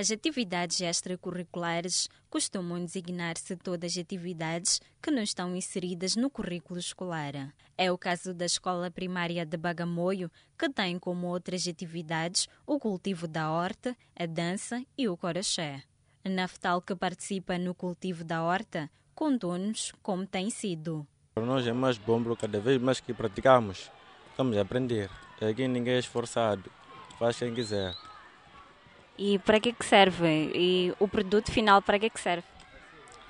As atividades extracurriculares costumam designar-se todas as atividades que não estão inseridas no currículo escolar. É o caso da Escola Primária de Bagamoio, que tem como outras atividades o cultivo da horta, a dança e o coroché. Naftal, que participa no cultivo da horta, contou-nos como tem sido. Para nós é mais bom cada vez mais que praticamos. Estamos a aprender. Aqui ninguém é esforçado. Faz quem quiser e para que, é que serve? E o produto final para que, é que serve?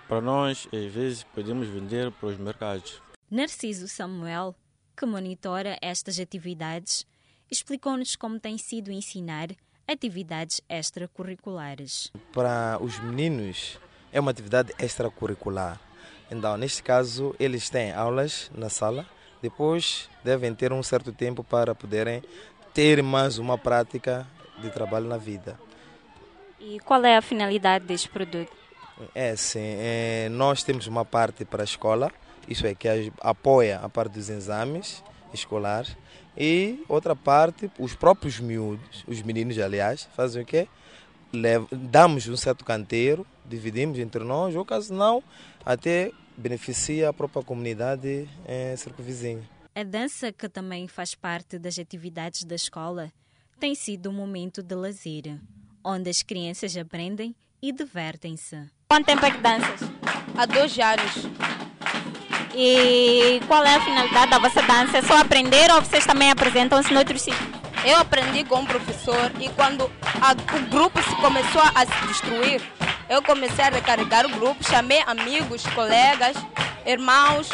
Para nós, às vezes, podemos vender para os mercados. Narciso Samuel, que monitora estas atividades, explicou-nos como tem sido ensinar atividades extracurriculares. Para os meninos, é uma atividade extracurricular. Então, neste caso, eles têm aulas na sala, depois devem ter um certo tempo para poderem ter mais uma prática de trabalho na vida. E qual é a finalidade deste produto? É, sim. É, nós temos uma parte para a escola, isso é, que apoia a parte dos exames escolares. E outra parte, os próprios miúdos, os meninos, aliás, fazem o quê? Leva, damos um certo canteiro, dividimos entre nós, ou caso não, até beneficia a própria comunidade é, circunvizinha. A dança, que também faz parte das atividades da escola, tem sido um momento de lazer onde as crianças aprendem e divertem-se. Quanto tempo é que danças? Há dois anos. E qual é a finalidade da vossa dança? É só aprender ou vocês também apresentam-se noutros sítios? Eu aprendi com um professor e quando a, o grupo se começou a se destruir, eu comecei a recarregar o grupo, chamei amigos, colegas, irmãos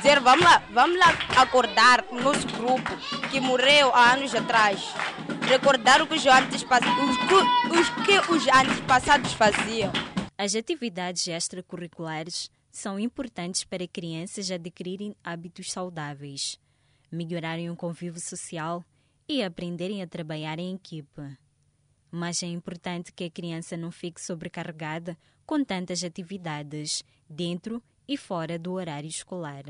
dizer, vamos lá, vamos lá acordar o nosso grupo que morreu há anos atrás. Recordar o que os, os, que os faziam. As atividades extracurriculares são importantes para crianças adquirirem hábitos saudáveis, melhorarem o convívio social e aprenderem a trabalhar em equipa. Mas é importante que a criança não fique sobrecarregada com tantas atividades, dentro e fora do horário escolar.